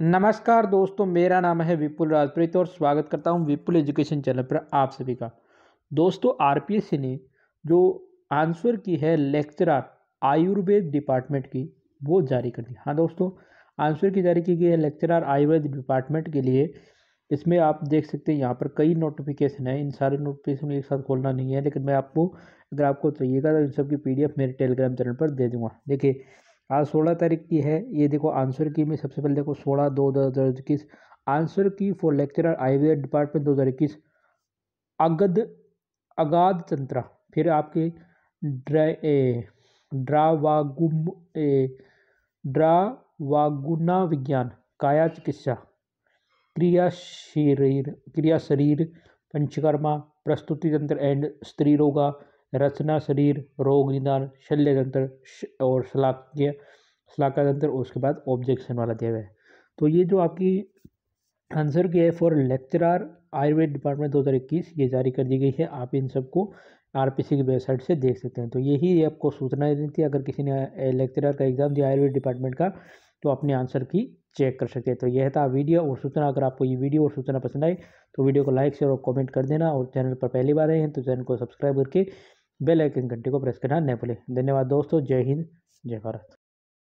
नमस्कार दोस्तों मेरा नाम है विपुल राजप्रीत और स्वागत करता हूं विपुल एजुकेशन चैनल पर आप सभी का दोस्तों आरपीएससी ने जो आंसर की है लेक्चरर आयुर्वेद डिपार्टमेंट की वो जारी कर दी हाँ दोस्तों आंसर की जारी की गई है लेक्चरर आयुर्वेद डिपार्टमेंट के लिए इसमें आप देख सकते हैं यहाँ पर कई नोटिफिकेशन है इन सारे नोटिफिकेशन एक साथ खोलना नहीं है लेकिन मैं आपको अगर आपको चाहिएगा तो इन सब की पी मेरे टेलीग्राम चैनल पर दे दूँगा देखिए आज सोलह तारीख की है ये देखो आंसर की में सबसे पहले देखो सोलह दो दो हज़ार इक्कीस आंसर की फॉर लेक्चरर आईवीआर डिपार्टमेंट दो हज़ार इक्कीस अगद अगाध तंत्रा फिर आपके ड्रावागुम ड्रावागुना विज्ञान काया चिकित्सा क्रिया शरीर क्रिया शरीर पंचकर्मा प्रस्तुति तंत्र एंड स्त्री रोगा रचना शरीर रोग निदान शल्य तंत्र और शलाक्य शलाका तंत्र उसके बाद ऑब्जेक्शन वाला दिया हुआ है तो ये जो आपकी आंसर की है फॉर लेक्चरार आयुर्वेद डिपार्टमेंट दो हज़ार इक्कीस ये जारी कर दी गई है आप इन सबको आर पी सी की वेबसाइट से देख सकते हैं तो यही आपको सूचना देनी थी अगर किसी ने लेक्चरार का एग्ज़ाम दिया आयुर्वेद डिपार्टमेंट का तो अपने आंसर की चेक कर सकते हैं तो यह था वीडियो और सूचना अगर आपको ये वीडियो और सूचना पसंद आई तो वीडियो को लाइक शेयर और कमेंट कर देना और चैनल पर पहली बार आए हैं तो चैनल को सब्सक्राइब करके बेल आइकन घंटे को प्रेस करना न भूलें धन्यवाद दोस्तों जय हिंद जय भारत